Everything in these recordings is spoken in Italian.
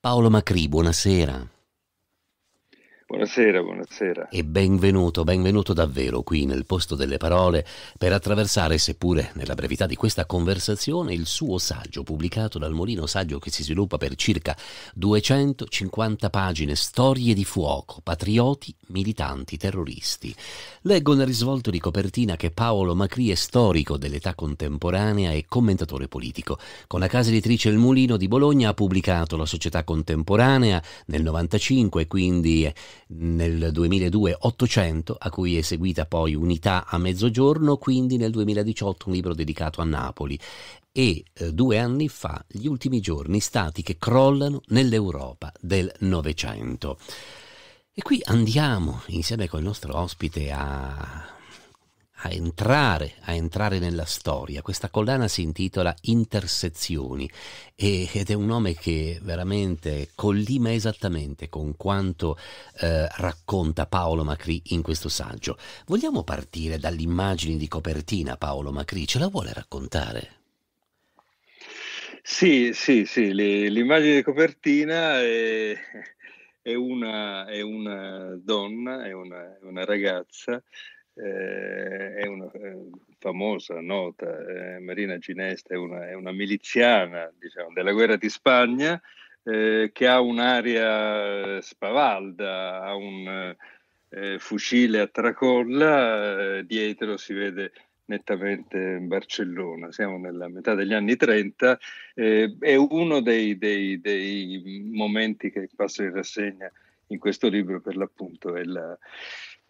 Paolo Macri, buonasera. Buonasera, buonasera. E benvenuto, benvenuto davvero qui nel posto delle parole per attraversare, seppure nella brevità di questa conversazione, il suo saggio pubblicato dal Molino Saggio che si sviluppa per circa 250 pagine, storie di fuoco, patrioti, militanti, terroristi. Leggo nel risvolto di copertina che Paolo Macri è storico dell'età contemporanea e commentatore politico. Con la casa editrice Il Mulino di Bologna ha pubblicato La società contemporanea nel 95 e quindi nel 2002 800, a cui è seguita poi Unità a mezzogiorno, quindi nel 2018 un libro dedicato a Napoli e eh, due anni fa gli ultimi giorni stati che crollano nell'Europa del Novecento. E qui andiamo insieme col nostro ospite a a entrare, a entrare nella storia. Questa collana si intitola Intersezioni ed è un nome che veramente collima esattamente con quanto eh, racconta Paolo Macri in questo saggio. Vogliamo partire dall'immagine di copertina Paolo Macri, ce la vuole raccontare? Sì, sì, sì, l'immagine di copertina è, è, una, è una, donna, è una, è una ragazza eh, è una eh, famosa, nota, eh, Marina Ginesta è una, è una miliziana diciamo, della guerra di Spagna eh, che ha un'aria spavalda, ha un eh, fucile a tracolla, eh, dietro si vede nettamente Barcellona, siamo nella metà degli anni 30, è uno dei, dei, dei momenti che passo in rassegna in questo libro per l'appunto, è la,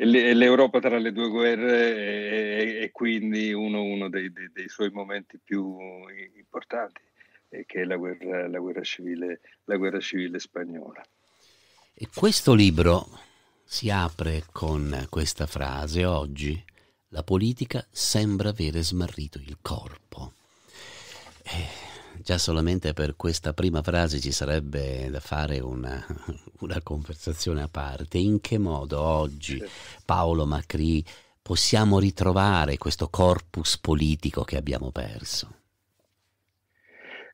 l'Europa tra le due guerre è, quindi uno, uno dei, dei, dei, suoi momenti più importanti, eh, che è la guerra, la, guerra civile, la guerra, civile, spagnola. E questo libro si apre con questa frase oggi. La politica sembra avere smarrito il corpo. Eh, già solamente per questa prima frase ci sarebbe da fare una, una conversazione a parte. In che modo oggi Paolo Macri possiamo ritrovare questo corpus politico che abbiamo perso?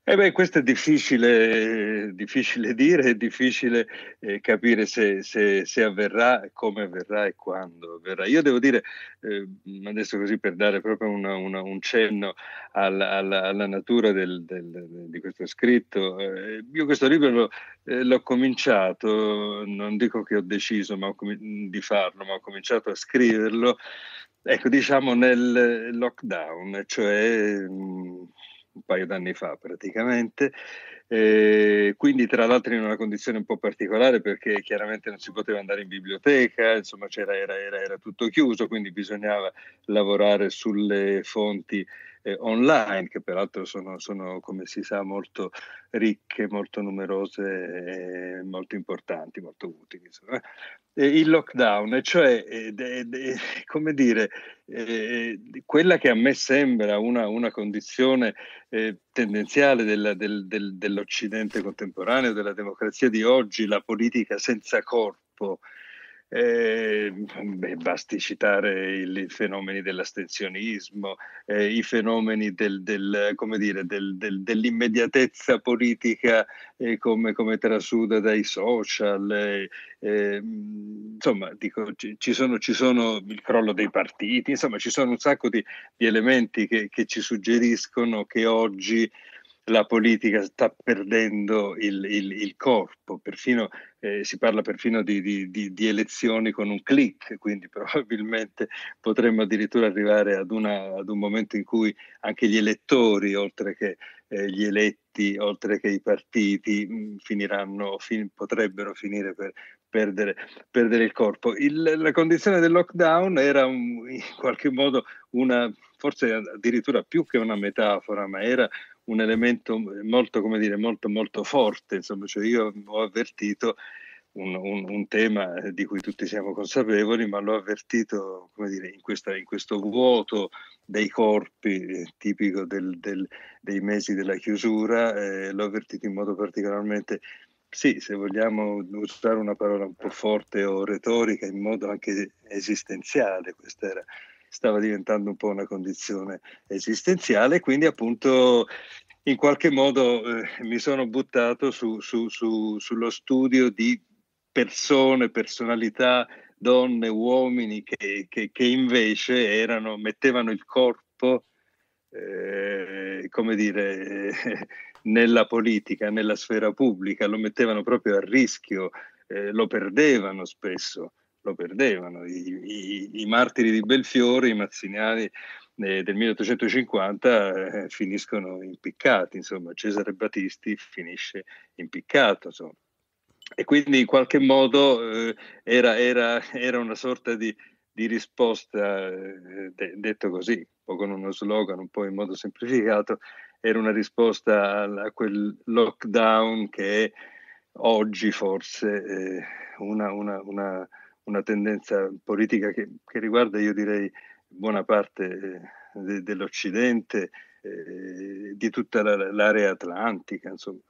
Eh beh, questo è difficile, difficile dire, è difficile eh, capire se, se, se, avverrà, come avverrà e quando avverrà. Io devo dire, eh, adesso così per dare proprio una, una, un cenno alla, alla, alla natura del, del, di questo scritto, eh, io questo libro eh, l'ho cominciato, non dico che ho deciso ho com- di farlo, ma ho cominciato a scriverlo, ecco, diciamo nel lockdown, cioè... Mh, mm, un paio d'anni fa praticamente, eh, quindi tra l'altro in una condizione un po' particolare perché chiaramente non si poteva andare in biblioteca, insomma era, era, era tutto chiuso, quindi bisognava lavorare sulle fonti eh, online, che peraltro sono, sono, come si sa, molto ricche, molto numerose, molto importanti, molto utili. Insomma. il lockdown, cioè, come dire, eh, quella che a me sembra una, una condizione eh, tendenziale della, del, del, dell'Occidente contemporaneo, della democrazia di oggi, la politica senza corpo eh, beh, basti citare i fenomeni dell'astensionismo, eh, i fenomeni del, del, dire, del, dell'immediatezza politica eh, come, come, trasuda dai social, eh, ehm, insomma dico, ci, ci, sono, ci, sono, il crollo dei partiti, insomma ci sono un sacco di, di elementi che, che, ci suggeriscono che oggi la politica sta perdendo il, il, il corpo, perfino, eh, si parla perfino di, di, di, di, elezioni con un click, quindi probabilmente potremmo addirittura arrivare ad, una, ad un momento in cui anche gli elettori, oltre che eh, gli eletti, oltre che i partiti, mh, mm, finiranno, fin, potrebbero finire per, Perdere, perdere, il corpo. Il, la condizione del lockdown era un, in qualche modo una, forse addirittura più che una metafora, ma era un elemento molto, come dire, molto, molto forte. Insomma, cioè io ho avvertito un, un, un, tema di cui tutti siamo consapevoli, ma l'ho avvertito come dire, in, questa, in questo vuoto dei corpi eh, tipico del, del, dei mesi della chiusura, eh, l'ho avvertito in modo particolarmente, sì, se vogliamo usare una parola un po' forte o retorica, in modo anche esistenziale, questa era stava diventando un po' una condizione esistenziale, quindi appunto in qualche modo eh, mi sono buttato su, su, su, sullo studio di persone, personalità, donne, uomini che, che, che invece erano, mettevano il corpo, eh, come dire, nella politica, nella sfera pubblica, lo mettevano proprio a rischio, eh, lo perdevano spesso lo perdevano. I, i, i martiri di Belfiore, i mazziniani eh, del 1850 eh, finiscono impiccati, insomma Cesare Battisti finisce impiccato. Insomma. E quindi in qualche modo eh, era, era, era una sorta di, di risposta, eh, de- detto così, un po' con uno slogan un po' in modo semplificato, era una risposta a quel lockdown che è oggi forse eh, una, una, una una tendenza politica che, che riguarda, io direi, buona parte eh, de, dell'Occidente, eh, di tutta la, l'area atlantica, insomma.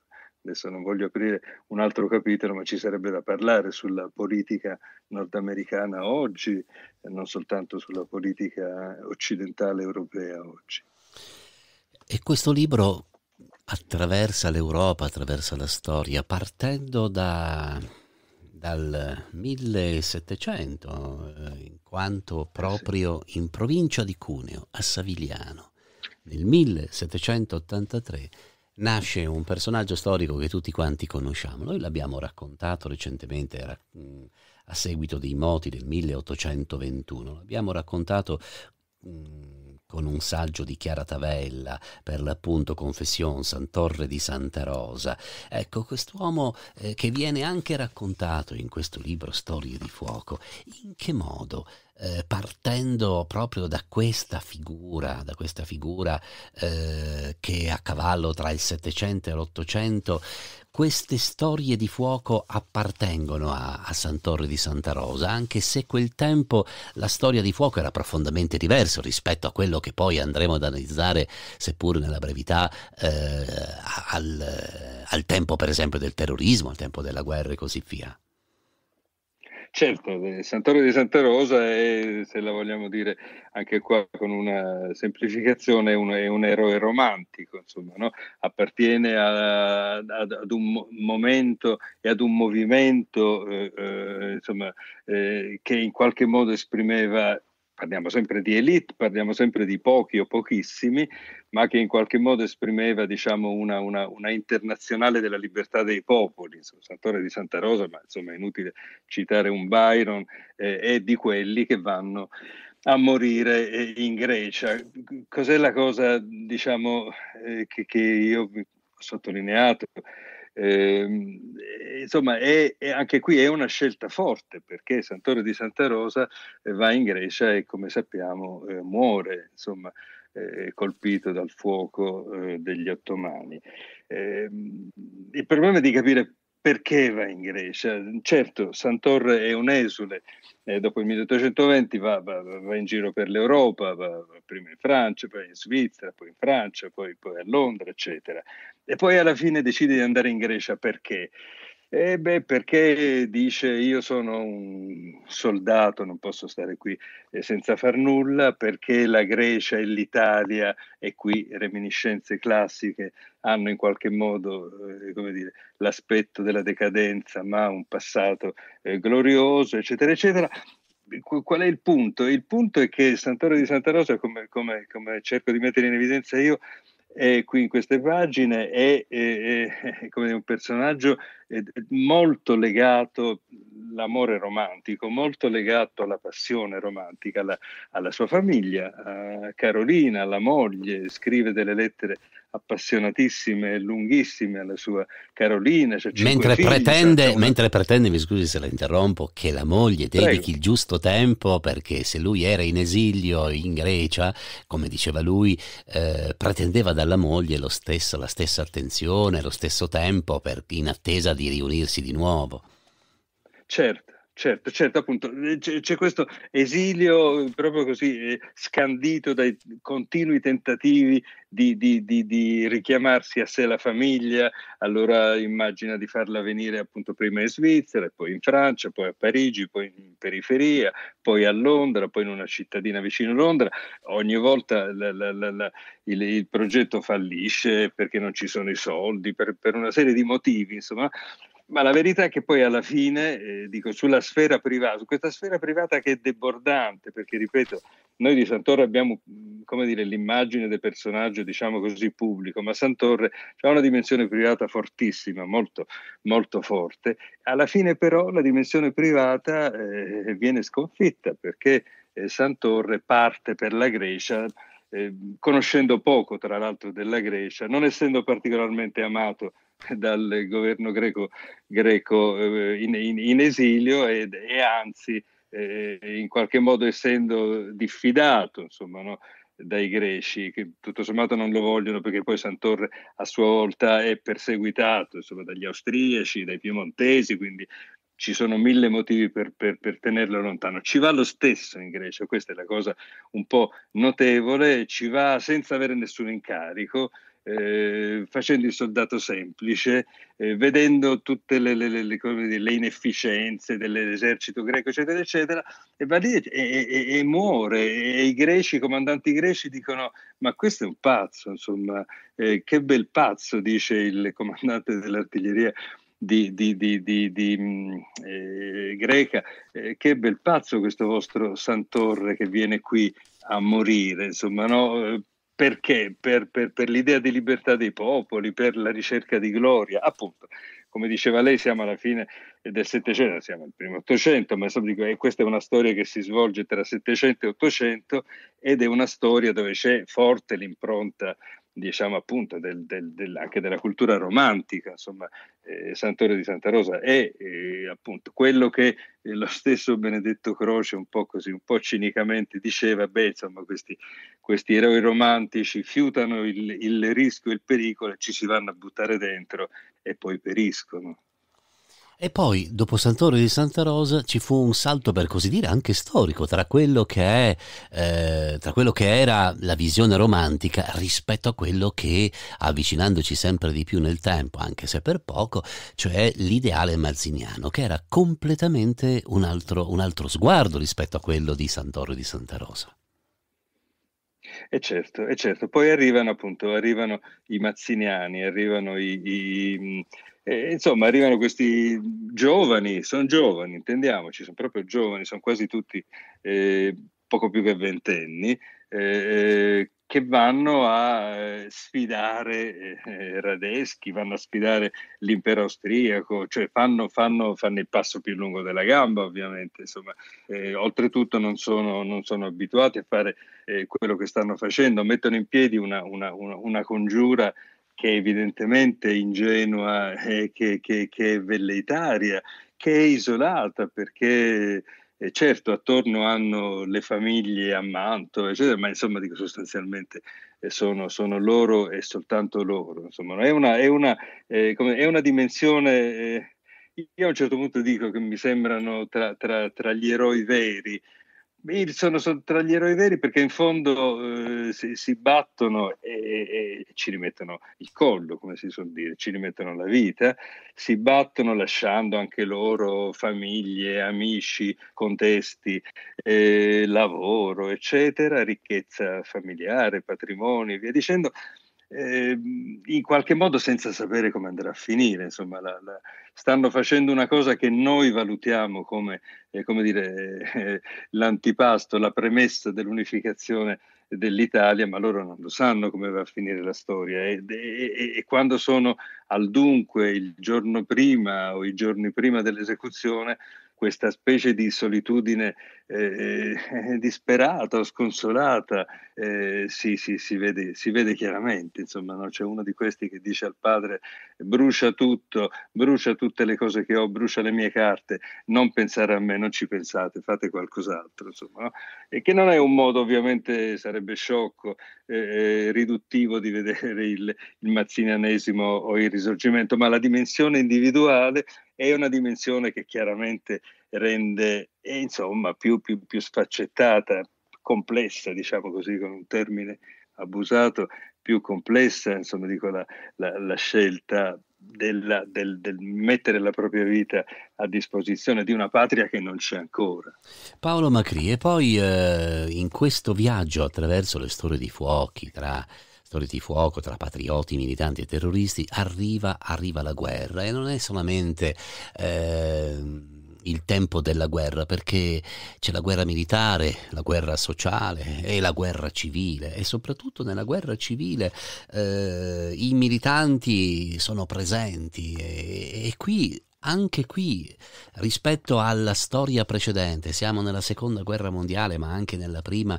Adesso non voglio aprire un altro capitolo, ma ci sarebbe da parlare sulla politica nordamericana oggi, non soltanto sulla politica occidentale europea oggi. E questo libro attraversa l'Europa, attraversa la storia, partendo da dal 1700, eh, in quanto proprio in provincia di Cuneo, a Savigliano, nel 1783 nasce un personaggio storico che tutti quanti conosciamo. Noi l'abbiamo raccontato recentemente era, mm, a seguito dei moti del 1821, l'abbiamo raccontato mm, con un saggio di Chiara Tavella, per l'appunto Confessions, Torre di Santa Rosa. Ecco, quest'uomo eh, che viene anche raccontato in questo libro Storie di fuoco, in che modo eh, partendo proprio da questa figura, da questa figura eh, che a cavallo tra il Settecento e l'Ottocento queste storie di fuoco appartengono a, a Santorre di Santa Rosa, anche se quel tempo la storia di fuoco era profondamente diversa rispetto a quello che poi andremo ad analizzare, seppur nella brevità, eh, al, al tempo per esempio del terrorismo, al tempo della guerra e così via. Certo, il eh, Santoro di Santa Rosa è, se la vogliamo dire anche qua con una semplificazione, è un, è un eroe romantico, insomma, no? appartiene a, ad un momento e ad un movimento eh, eh, insomma, eh, che in qualche modo esprimeva parliamo sempre di elite, parliamo sempre di pochi o pochissimi, ma che in qualche modo esprimeva diciamo, una, una, una, internazionale della libertà dei popoli. Insomma, Sant'Ore di Santa Rosa, ma insomma è inutile citare un Byron, eh, è di quelli che vanno a morire eh, in Grecia. Cos'è la cosa diciamo, eh, che, che io ho sottolineato? Ehm, eh, insomma, è, è anche qui è una scelta forte perché Santoro di Santa Rosa eh, va in Grecia e, come sappiamo, eh, muore insomma, eh, colpito dal fuoco eh, degli ottomani. Ehm, il problema è di capire perché va in Grecia? Certo, Santor è un esule, eh, dopo il 1820 va, va, va in giro per l'Europa, va, prima in Francia, poi in Svizzera, poi in Francia, poi, poi, a Londra, eccetera. E poi alla fine decide di andare in Grecia perché? E beh, perché dice io sono un soldato, non posso stare qui eh, senza far nulla, perché la Grecia e l'Italia, e qui reminiscenze classiche, hanno in qualche modo eh, come dire, l'aspetto della decadenza, ma un passato eh, glorioso, eccetera, eccetera. Qual è il punto? Il punto è che Santoro di Santa Rosa, come, come, come cerco di mettere in evidenza io, è qui in queste pagine, è, è, è, è come un personaggio è molto legato l'amore romantico, molto legato alla passione romantica, alla, alla sua famiglia, a Carolina, alla moglie, scrive delle lettere appassionatissime e lunghissime alla sua Carolina. Cioè mentre, figli, pretende, una... mentre, pretende, mi scusi se la interrompo, che la moglie dedichi Prego. il giusto tempo perché se lui era in esilio in Grecia, come diceva lui, eh, pretendeva dalla moglie lo stesso, la stessa attenzione, lo stesso tempo per, in attesa di di riunirsi di nuovo. Certo, Certo, certo, appunto, eh, c'è, c'è, questo esilio proprio così eh, scandito dai continui tentativi di, di, di, di, richiamarsi a sé la famiglia, allora immagina di farla venire appunto prima in Svizzera, poi in Francia, poi a Parigi, poi in periferia, poi a Londra, poi in una cittadina vicino a Londra, ogni volta la, la, la, il, il, progetto fallisce perché non ci sono i soldi, per, per una serie di motivi, insomma. Ma la verità è che poi alla fine, eh, dico, sulla sfera privata, su questa sfera privata che è debordante, perché ripeto, noi di Santoro abbiamo, come dire, l'immagine del personaggio, diciamo così, pubblico, ma Santorre ha una dimensione privata fortissima, molto, molto forte. Alla fine però la dimensione privata eh, viene sconfitta, perché eh, Santorre parte per la Grecia eh, conoscendo poco tra l'altro della Grecia, non essendo particolarmente amato dal governo greco, greco eh, in, in, in, esilio e, e anzi eh, in qualche modo essendo diffidato insomma, no? dai greci, che tutto sommato non lo vogliono perché poi Santorre a sua volta è perseguitato insomma, dagli austriaci, dai piemontesi, quindi ci sono mille motivi per, per, per, tenerlo lontano. Ci va lo stesso in Grecia, questa è la cosa un po' notevole, ci va senza avere nessun incarico, eh, facendo il soldato semplice, eh, vedendo tutte le, le, le, le inefficienze dell'esercito greco, eccetera, eccetera, e va lì e, e, e muore. E i greci, i comandanti greci dicono, ma questo è un pazzo, insomma, eh, che bel pazzo, dice il comandante dell'artiglieria di, di, di, di mm, eh, greca. Eh, che bel pazzo questo vostro Santorre che viene qui a morire, insomma, no? Eh, perché? Per, per, per, l'idea di libertà dei popoli, per la ricerca di gloria, appunto. Come diceva lei, siamo alla fine del Settecento, siamo al primo Ottocento, ma dico, eh, questa è una storia che si svolge tra Settecento e Ottocento ed è una storia dove c'è forte l'impronta diciamo appunto, del, del, del, anche della cultura romantica, insomma, eh, Sant'Ore di Santa Rosa è eh, appunto quello che eh, lo stesso Benedetto Croce un po' così, un po' cinicamente diceva, beh, insomma, questi, questi eroi romantici fiutano il, il rischio e il pericolo, ci si vanno a buttare dentro e poi periscono. E poi, dopo Santoro di Santa Rosa, ci fu un salto, per così dire, anche storico tra quello che, è, eh, tra quello che era la visione romantica rispetto a quello che, avvicinandoci sempre di più nel tempo, anche se per poco, cioè l'ideale mazziniano, che era completamente un altro, un altro sguardo rispetto a quello di Santoro di Santa Rosa. E certo, e certo. Poi arrivano appunto, arrivano i mazziniani, arrivano i, i eh, insomma, arrivano questi giovani, sono giovani, intendiamoci, sono proprio giovani, sono quasi tutti eh, poco più che ventenni, eh, eh che vanno a eh, sfidare eh, Radeschi, vanno a sfidare l'impero austriaco, cioè fanno, fanno, fanno il passo più lungo della gamba ovviamente, insomma, eh, oltretutto non sono, non sono, abituati a fare eh, quello che stanno facendo, mettono in piedi una, una, una, una congiura che è evidentemente ingenua, eh, che, che, che, è velleitaria, che è isolata perché e certo, attorno hanno le famiglie a Manto, eccetera, ma insomma dico sostanzialmente eh, sono, sono loro e soltanto loro. Insomma, è una, è una, eh, come, è una dimensione. Eh, io a un certo punto dico che mi sembrano tra, tra, tra gli eroi veri sono, sono, tra gli eroi veri perché in fondo eh, si, si, battono e, e, ci rimettono il collo, come si suol dire, ci rimettono la vita, si battono lasciando anche loro famiglie, amici, contesti, eh, lavoro, eccetera, ricchezza familiare, patrimoni, via dicendo eh, in qualche modo senza sapere come andrà a finire. Insomma, la, la, stanno facendo una cosa che noi valutiamo come, eh, come dire, eh, l'antipasto, la premessa dell'unificazione dell'Italia, ma loro non lo sanno come va a finire la storia e, e, e quando sono al dunque il giorno prima o i giorni prima dell'esecuzione questa specie di solitudine eh, eh, disperata o sconsolata eh, sì, sì, si, vede, si, vede, chiaramente. Insomma, no? c'è uno di questi che dice al padre: brucia tutto, brucia tutte le cose che ho, brucia le mie carte, non pensare a me, non ci pensate, fate qualcos'altro. Insomma, no? E che non è un modo, ovviamente, sarebbe sciocco, eh, eh riduttivo di vedere il, il mazzinianesimo o il risorgimento, ma la dimensione individuale è una dimensione che chiaramente rende eh, insomma, più, più, più sfaccettata, complessa, diciamo così, con un termine abusato, più complessa, insomma, dico, la, la, la scelta della, del, del, mettere la propria vita a disposizione di una patria che non c'è ancora. Paolo Macri, e poi eh, in questo viaggio attraverso le storie di fuochi tra cessatore di fuoco tra patrioti, militanti e terroristi, arriva, arriva la guerra e non è solamente... Eh, il tempo della guerra, perché c'è la guerra militare, la guerra sociale e la guerra civile e soprattutto nella guerra civile eh, i militanti sono presenti e, e qui anche qui rispetto alla storia precedente, siamo nella seconda guerra mondiale ma anche nella prima,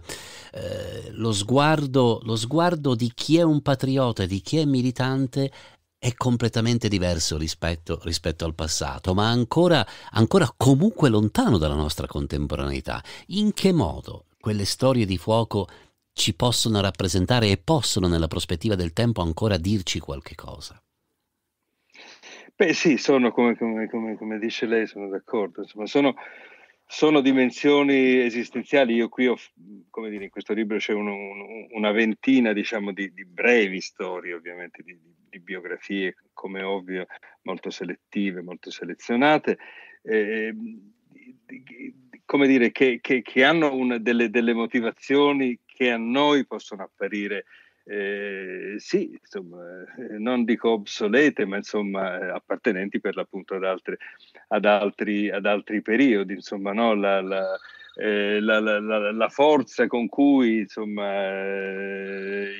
eh, lo, sguardo, lo sguardo di chi è un patriota di chi è militante è completamente diverso rispetto, rispetto al passato, ma ancora, ancora, comunque lontano dalla nostra contemporaneità. In che modo quelle storie di fuoco ci possono rappresentare e possono nella prospettiva del tempo ancora dirci qualche cosa? Beh sì, sono come, come, come, come dice lei, sono d'accordo, insomma sono, sono dimensioni esistenziali. Io qui ho, come dire, in questo libro c'è un, un, una ventina, diciamo, di, di, brevi storie, ovviamente, di, di, biografie, come ovvio, molto selettive, molto selezionate. Eh, come dire, che, che, che hanno una, delle, delle motivazioni che a noi possono apparire eh, sì, insomma, eh, non dico obsolete, ma insomma eh, appartenenti per l'appunto ad, altre, ad, altri, ad altri, periodi, insomma, no? la, la, eh, la, la, forza con cui insomma, eh,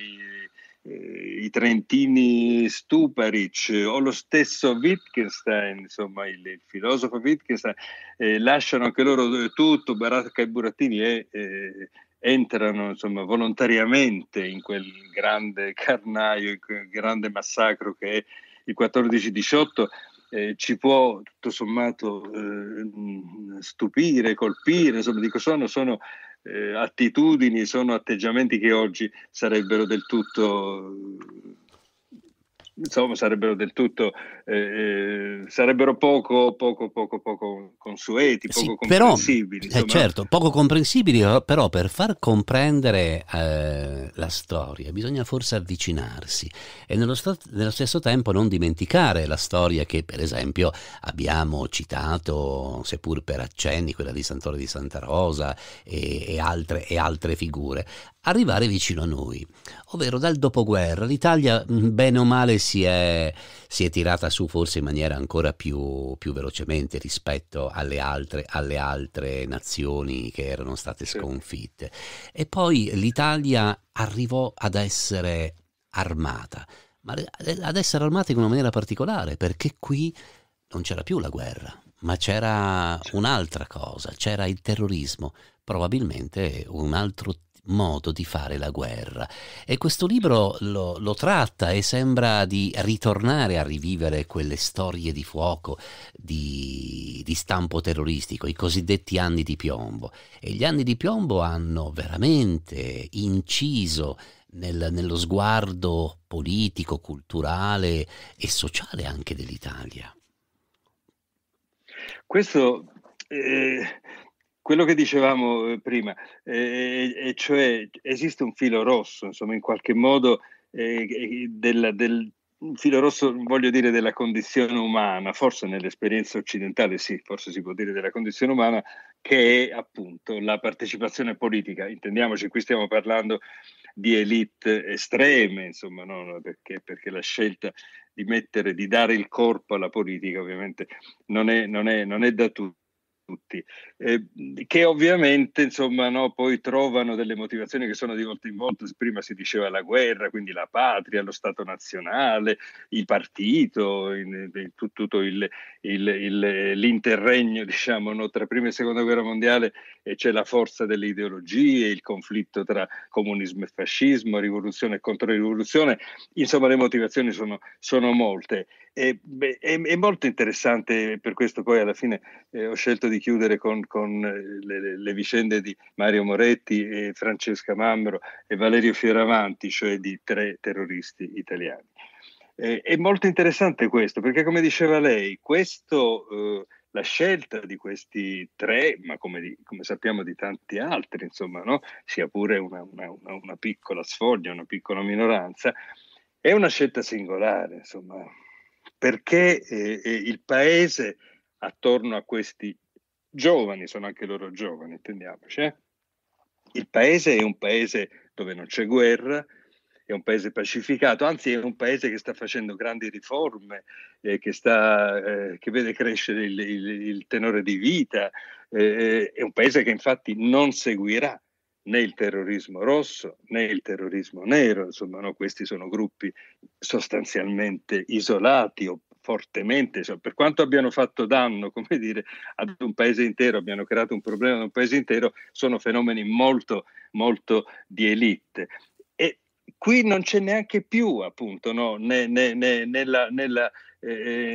i, i, trentini Stuparic o lo stesso Wittgenstein, insomma, il, il filosofo Wittgenstein, eh, lasciano anche loro tutto, Baracca e Burattini è entrano insomma, volontariamente in quel grande carnaio, in quel grande massacro che è il 14-18, eh, ci può tutto sommato eh, stupire, colpire, insomma, dico, sono, sono eh, attitudini, sono atteggiamenti che oggi sarebbero del tutto insomma sarebbero del tutto eh, eh, sarebbero poco, poco, poco, poco consueti, poco sì, comprensibili. Però, eh, certo, poco comprensibili, però per far comprendere eh, la storia bisogna forse avvicinarsi e nello, nello, stesso tempo non dimenticare la storia che per esempio abbiamo citato, seppur per accenni, quella di Sant'Ore di Santa Rosa e, e, altre, e altre figure arrivare vicino a noi. Ovvero dal dopoguerra l'Italia, mm, bene o male, si è, si è tirata su forse in maniera ancora più, più velocemente rispetto alle altre, alle altre, nazioni che erano state sconfitte. E poi l'Italia arrivò ad essere armata, ma ad essere armata in una maniera particolare, perché qui non c'era più la guerra, ma c'era certo. un'altra cosa, c'era il terrorismo, probabilmente un altro modo di fare la guerra. E questo libro lo, lo tratta e sembra di ritornare a rivivere quelle storie di fuoco di, di stampo terroristico, i cosiddetti anni di piombo. E gli anni di piombo hanno veramente inciso nel, nello sguardo politico, culturale e sociale anche dell'Italia. Questo eh, quello che dicevamo eh, prima, eh, e eh, eh, cioè esiste un filo rosso, insomma, in qualche modo eh, del, del filo rosso, voglio dire, della condizione umana, forse nell'esperienza occidentale sì, forse si può dire della condizione umana, che è appunto la partecipazione politica. Intendiamoci, qui stiamo parlando di elite estreme, insomma, no, perché, perché, la scelta di mettere, di dare il corpo alla politica ovviamente non è, non è, non è da tutti tutti, eh, che ovviamente insomma, no, poi trovano delle motivazioni che sono di volta in volta, prima si diceva la guerra, quindi la patria, lo Stato nazionale, il partito, in, in tutto il, il, il, l'interregno diciamo, no, tra prima e seconda guerra mondiale eh, c'è la forza delle ideologie, il conflitto tra comunismo e fascismo, rivoluzione e contro rivoluzione, insomma le motivazioni sono, sono molte. È, è, è, molto interessante, per questo poi alla fine eh, ho scelto di chiudere con, con eh, le, le, vicende di Mario Moretti e Francesca Mambro e Valerio Fioravanti, cioè di tre terroristi italiani. Eh, è molto interessante questo perché, come diceva lei, questo, eh, la scelta di questi tre, ma come, di, come sappiamo di tanti altri, insomma, no? sia pure una, una, una piccola sfoglia, una piccola minoranza, è una scelta singolare, insomma, perché eh, eh, il paese attorno a questi giovani, sono anche loro giovani, intendiamoci, eh? il paese è un paese dove non c'è guerra, è un paese pacificato, anzi è un paese che sta facendo grandi riforme, eh, che, sta, eh, che, vede crescere il, il, il tenore di vita, eh, eh è un paese che infatti non seguirà né il terrorismo rosso né il terrorismo nero, insomma no? questi sono gruppi sostanzialmente isolati o fortemente, cioè, per quanto abbiano fatto danno come dire, ad un paese intero, abbiano creato un problema ad un paese intero, sono fenomeni molto, molto di elite. E qui non c'è neanche più appunto no? né, né, né, nella, nella eh,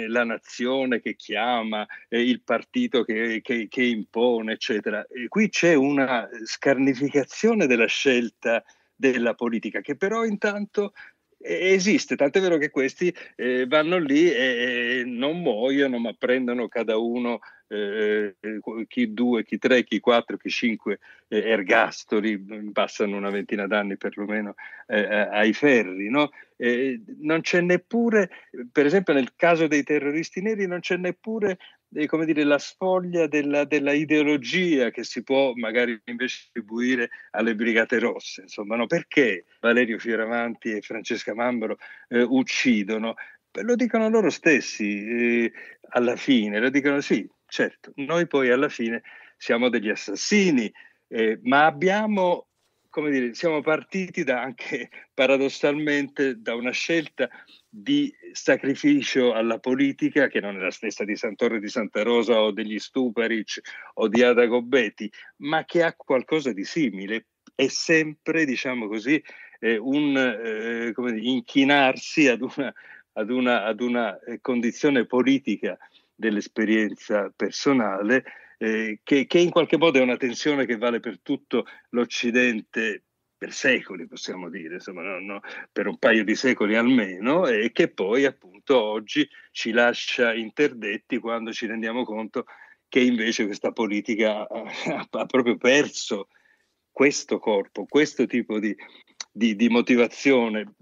eh, la nazione che chiama, eh, il partito che, che, che impone, eccetera. E qui c'è una scarnificazione della scelta della politica, che però intanto esiste, tant'è vero che questi eh, vanno lì e, e, non muoiono, ma prendono cada uno eh, eh chi due, chi tre, chi quattro, chi cinque eh, ergastoli, passano una ventina d'anni perlomeno eh, eh, ai ferri. No? non c'è neppure, per esempio nel caso dei terroristi neri, non c'è neppure eh, come dire, la sfoglia della, della, ideologia che si può magari invece attribuire alle Brigate Rosse. Insomma, no? perché Valerio Fioravanti e Francesca Mambro eh, uccidono? Lo dicono loro stessi eh, alla fine, lo dicono sì, certo, noi poi alla fine siamo degli assassini, eh, ma abbiamo come dire, siamo partiti da anche paradossalmente da una scelta di sacrificio alla politica che non è la stessa di Santore di Santa Rosa o degli Stuparic o di Ada Gobetti, ma che ha qualcosa di simile. È sempre, diciamo così, eh, un eh, come dire, inchinarsi ad una, ad una, ad una eh, condizione politica dell'esperienza personale eh, che, che in qualche modo è una tensione che vale per tutto l'Occidente per secoli, possiamo dire, insomma, no, no, per un paio di secoli almeno, e che poi appunto oggi ci lascia interdetti quando ci rendiamo conto che invece questa politica ha, ha proprio perso questo corpo, questo tipo di, di, di motivazione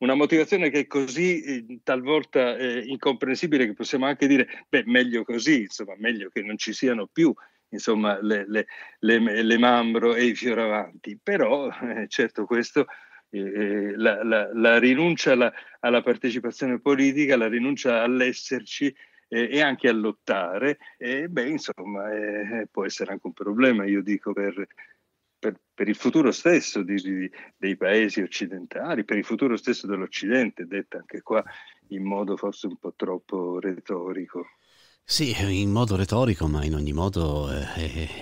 una motivazione che è così eh, talvolta eh, incomprensibile che possiamo anche dire, beh, meglio così, insomma, meglio che non ci siano più insomma, le, le, le, le mambro e i fioravanti. Però, eh, certo, questo, eh, la, la, la, rinuncia alla, alla, partecipazione politica, la rinuncia all'esserci eh, e anche a lottare, eh, beh, insomma, può essere anche un problema, io dico, per per, per il futuro stesso di, di, dei paesi occidentali, per il futuro stesso dell'Occidente, detta anche qua in modo forse un po' troppo retorico. Sì, in modo retorico, ma in ogni modo eh,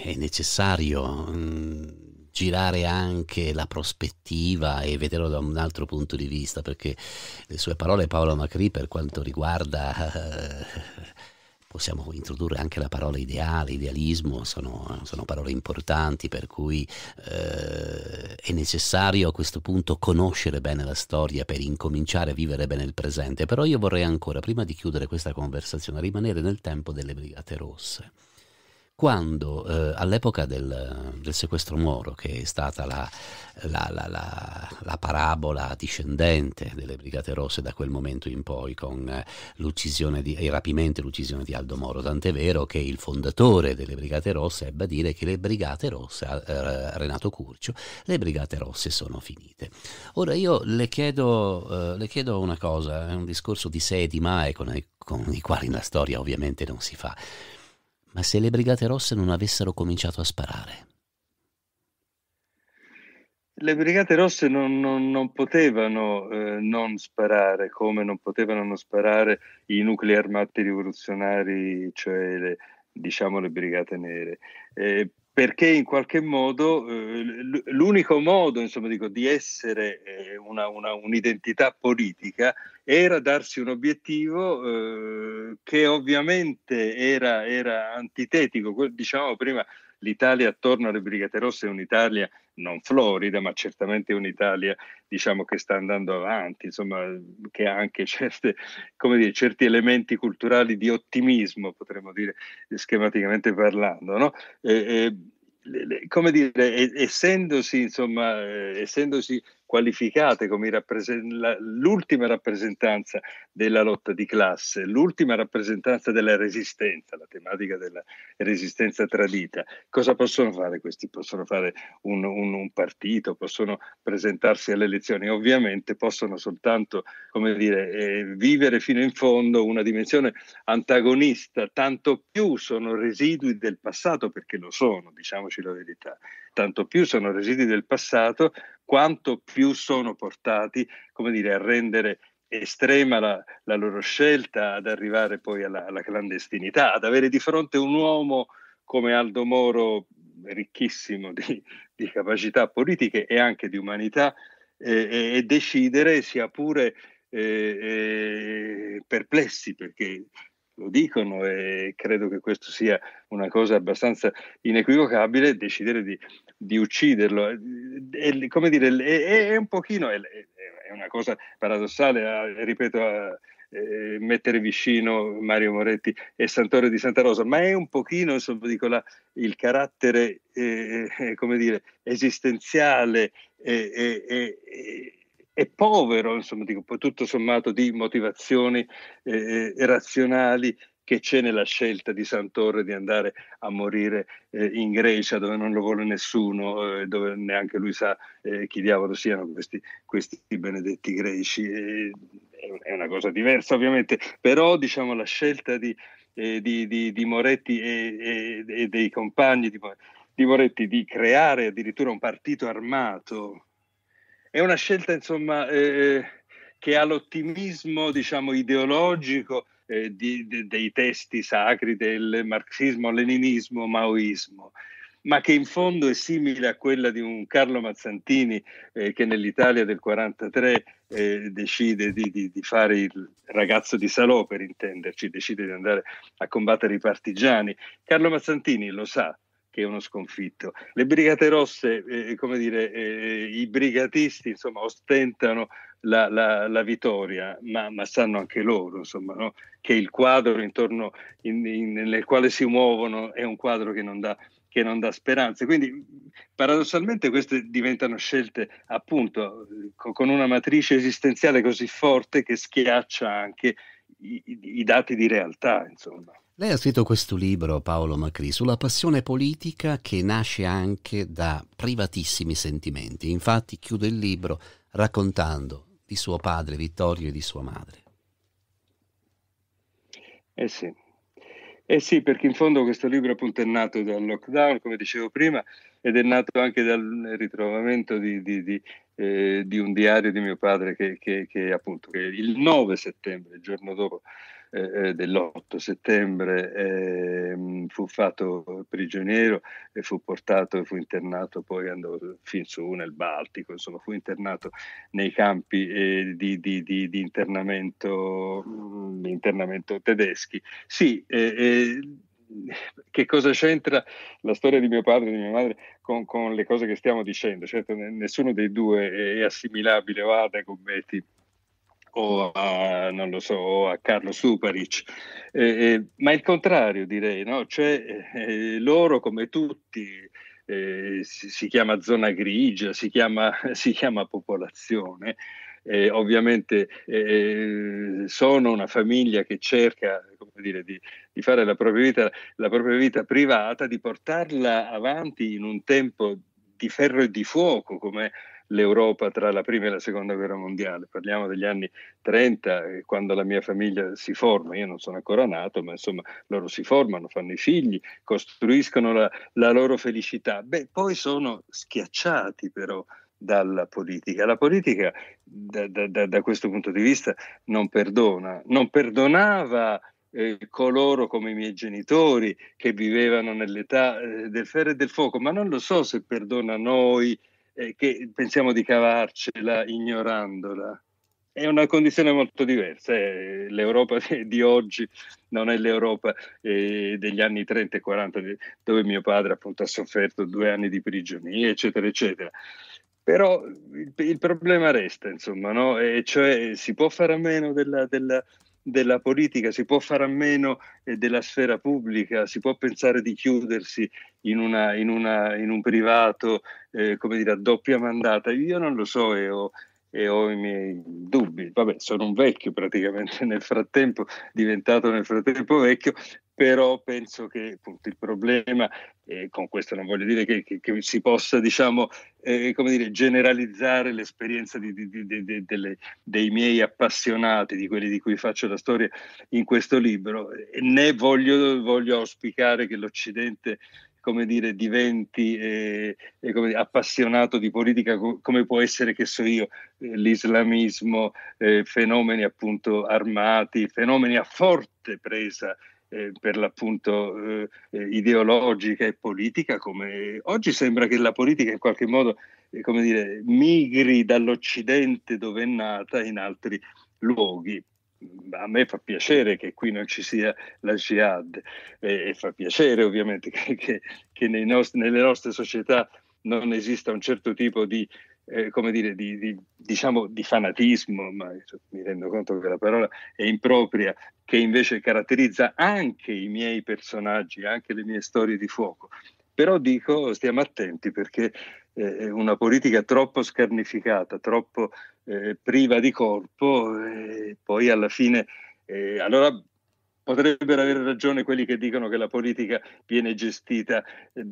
è, è necessario mm, girare anche la prospettiva e vederlo da un altro punto di vista, perché le sue parole Paolo Macri per quanto riguarda... Eh, possiamo introdurre anche la parola ideale, idealismo, sono, sono parole importanti per cui eh, è necessario a questo punto conoscere bene la storia per incominciare a vivere bene il presente, però io vorrei ancora, prima di chiudere questa conversazione, rimanere nel tempo delle Brigate Rosse quando eh, all'epoca del, del, sequestro Moro, che è stata la, la, la, la, parabola discendente delle Brigate Rosse da quel momento in poi, con eh, l'uccisione di, il rapimento e l'uccisione di Aldo Moro, tant'è vero che il fondatore delle Brigate Rosse ebbe a dire che le Brigate Rosse, eh, Renato Curcio, le Brigate Rosse sono finite. Ora io le chiedo, eh, le chiedo una cosa, è un discorso di sé e di mai con, con i quali la storia ovviamente non si fa. Ma se le Brigate Rosse non avessero cominciato a sparare? Le Brigate Rosse non, non, non potevano eh, non sparare, come non potevano non sparare i nuclei armati rivoluzionari, cioè le, diciamo le Brigate Nere. Eh, perché in qualche modo eh, l'unico modo insomma, dico, di essere eh, una, una, un'identità politica era darsi un obiettivo eh, che ovviamente era, era antitetico, diciamo prima, l'Italia attorno alle Brigate Rosse è un'Italia non florida, ma certamente un'Italia diciamo, che sta andando avanti, insomma, che ha anche certe, dire, certi elementi culturali di ottimismo, potremmo dire schematicamente parlando. No? E, e, come dire, essendosi, insomma, eh, essendosi qualificate come rappresent- la, l'ultima rappresentanza della lotta di classe, l'ultima rappresentanza della resistenza, la tematica della resistenza tradita. Cosa possono fare questi? Possono fare un, un, un partito, possono presentarsi alle elezioni, ovviamente possono soltanto come dire, eh, vivere fino in fondo una dimensione antagonista, tanto più sono residui del passato perché lo sono, diciamoci la verità tanto più sono residui del passato, quanto più sono portati come dire, a rendere estrema la, la loro scelta, ad arrivare poi alla, alla clandestinità, ad avere di fronte un uomo come Aldo Moro, ricchissimo di, di capacità politiche e anche di umanità, eh, e decidere sia pure eh, eh, perplessi perché lo dicono e credo che questo sia una cosa abbastanza inequivocabile, decidere di, di ucciderlo. È, come dire, è, è un pochino, è, è, una cosa paradossale, ah, ripeto, ah, eh, mettere vicino Mario Moretti e Santoro di Santa Rosa, ma è un pochino insomma, dico là, il carattere eh, eh, come dire, esistenziale e, e, e, è povero, insomma, dico, tutto sommato di motivazioni eh, eh, razionali che c'è nella scelta di Santore di andare a morire eh, in Grecia dove non lo vuole nessuno, eh, dove neanche lui sa eh, chi diavolo siano questi, questi benedetti greci. Eh, è una cosa diversa ovviamente, però diciamo la scelta di, eh, di, di, di Moretti e, e, e, dei compagni di, Moretti di creare addirittura un partito armato è una scelta insomma, eh, eh, che ha l'ottimismo diciamo, ideologico eh, di, de, dei testi sacri del marxismo, leninismo, maoismo ma che in fondo è simile a quella di un Carlo Mazzantini eh, che nell'Italia del 43 eh, decide di, di, di, fare il ragazzo di Salò, per intenderci, decide di andare a combattere i partigiani. Carlo Mazzantini lo sa che uno sconfitto. Le Brigate Rosse, eh, eh come dire, eh, eh, i brigatisti insomma, ostentano la, la, la vittoria, ma, ma, sanno anche loro insomma, no? che il quadro intorno in, in, nel quale si muovono è un quadro che non dà che non dà speranze. Quindi paradossalmente queste diventano scelte appunto con una matrice esistenziale così forte che schiaccia anche i, i dati di realtà. Insomma. Lei ha scritto questo libro, Paolo Macri, sulla passione politica che nasce anche da privatissimi sentimenti. Infatti chiude il libro raccontando di suo padre Vittorio e di sua madre. Eh sì, eh sì perché in fondo questo libro appunto è nato dal lockdown, come dicevo prima, ed è nato anche dal ritrovamento di, di, di, eh, di un diario di mio padre che, che, che appunto che il 9 settembre, il giorno dopo eh, eh dell'8 settembre, eh, fu fatto prigioniero e fu portato, e fu internato, poi andò fin su nel Baltico, insomma fu internato nei campi eh, di, di, di, di, internamento, mh, mm, internamento, tedeschi. Sì, eh, che cosa c'entra la storia di mio padre e di mia madre con, con le cose che stiamo dicendo? Certo, nessuno dei due è assimilabile o ad Agombetti o a, non lo so, a Carlo Suparic, eh, eh, ma il contrario direi, no? cioè eh, loro come tutti eh, si, si, chiama zona grigia, si chiama, si chiama popolazione, eh, ovviamente eh, sono una famiglia che cerca dire, di, di, fare la propria, vita, la propria vita privata, di portarla avanti in un tempo di ferro e di fuoco, come l'Europa tra la prima e la seconda guerra mondiale. Parliamo degli anni 30, eh, quando la mia famiglia si forma, io non sono ancora nato, ma insomma loro si formano, fanno i figli, costruiscono la, la loro felicità. Beh, poi sono schiacciati però dalla politica. La politica da, da, da questo punto di vista non perdona, non perdonava eh, coloro come i miei genitori che vivevano nell'età eh, del ferro e del fuoco, ma non lo so se perdona noi eh, che pensiamo di cavarcela ignorandola. È una condizione molto diversa. Eh, L'Europa di oggi non è l'Europa eh, degli anni 30 e 40, dove mio padre appunto ha sofferto due anni di prigionia, eccetera, eccetera. Però il, il problema resta, insomma, no? E cioè si può fare a meno della, della della politica, si può fare a meno eh, della sfera pubblica, si può pensare di chiudersi in, una, in, una, in un privato, eh, come dire, a doppia mandata. Io non lo so e ho, e ho i miei dubbi. Vabbè, sono un vecchio praticamente nel frattempo, diventato nel frattempo vecchio, però penso che appunto, il problema, eh, con questo non voglio dire che, che, che si possa diciamo, eh, dire, generalizzare l'esperienza di, di, di, delle, dei miei appassionati, di quelli di cui faccio la storia in questo libro, né voglio, voglio auspicare che l'Occidente come dire, diventi eh, eh come, appassionato di politica come può essere che so io, eh, l'islamismo, eh, fenomeni appunto armati, fenomeni a forte presa eh, per l'appunto eh, eh, ideologica e politica, come oggi sembra che la politica in qualche modo eh, come dire, migri dall'Occidente dove è nata in altri luoghi a me fa piacere che qui non ci sia la jihad e, e fa piacere ovviamente che, che, che nostri, nelle nostre società non esista un certo tipo di, eh, come dire, di, di, diciamo, di fanatismo, ma mi rendo conto che la parola è impropria, che invece caratterizza anche i miei personaggi, anche le mie storie di fuoco. Però dico, stiamo attenti perché eh, una politica troppo scarnificata, troppo eh, priva di corpo e poi alla fine eh, allora potrebbero avere ragione quelli che dicono che la politica viene gestita eh,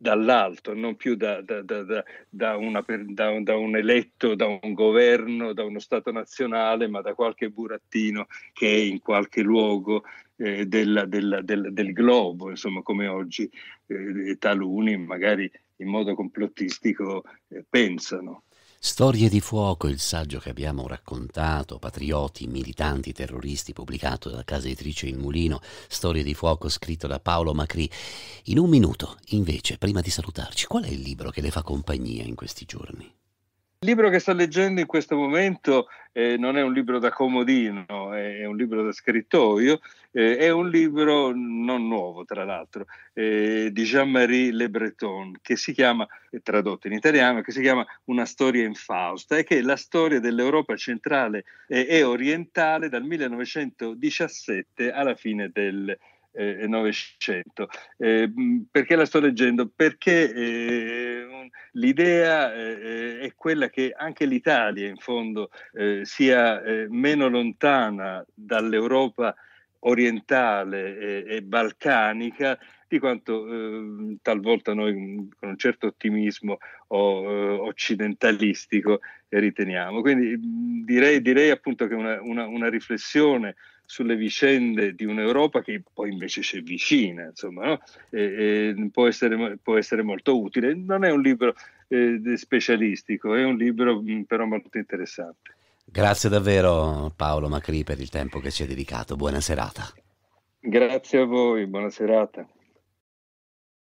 dall'alto, non più da, da, da, una, un, da, un, eletto, da un governo, da uno Stato nazionale, ma da qualche burattino che è in qualche luogo eh, della, della, del, del, globo, insomma come oggi eh, taluni magari in modo complottistico eh, pensano. Storie di fuoco, il saggio che abbiamo raccontato, patrioti, militanti, terroristi, pubblicato dalla casa editrice Il Mulino, Storie di fuoco scritto da Paolo Macri. In un minuto, invece, prima di salutarci, qual è il libro che le fa compagnia in questi giorni? Il libro che sto leggendo in questo momento eh, non è un libro da comodino, è un libro da scrittoio, eh, è un libro non nuovo tra l'altro, eh, di Jean-Marie Le Breton, che si chiama, tradotto in italiano, che si chiama Una storia in Fausta, e che è la storia dell'Europa centrale e orientale dal 1917 alla fine del 1917 e eh, Novecento. Eh, perché la sto leggendo? Perché eh, l'idea eh, eh, è quella che anche l'Italia, in fondo, eh, sia meno lontana dall'Europa orientale e, e balcanica di quanto eh, talvolta noi con un certo ottimismo o, eh, occidentalistico riteniamo. Quindi direi, direi, appunto che una, una, una riflessione sulle vicende di un'Europa che poi invece si avvicina, insomma, no? e, e può, essere, può, essere, molto utile. Non è un libro eh, specialistico, è un libro però molto interessante. Grazie davvero Paolo Macri per il tempo che ci ha dedicato. Buona serata. Grazie a voi, buona serata.